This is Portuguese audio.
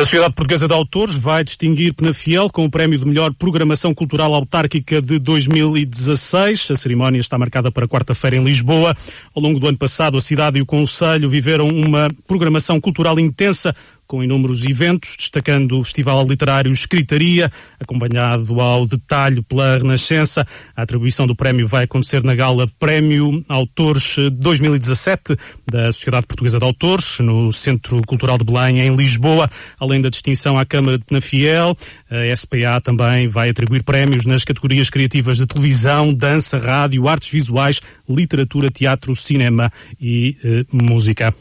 A Sociedade Portuguesa de Autores vai distinguir Penafiel com o Prémio de Melhor Programação Cultural Autárquica de 2016. A cerimónia está marcada para quarta-feira em Lisboa. Ao longo do ano passado, a cidade e o Conselho viveram uma programação cultural intensa com inúmeros eventos, destacando o Festival Literário Escritaria, acompanhado ao detalhe pela Renascença. A atribuição do prémio vai acontecer na gala Prémio Autores 2017 eh, da Sociedade Portuguesa de Autores, no Centro Cultural de Belém, em Lisboa, além da distinção à Câmara de Penafiel. A SPA também vai atribuir prémios nas categorias criativas de televisão, dança, rádio, artes visuais, literatura, teatro, cinema e eh, música.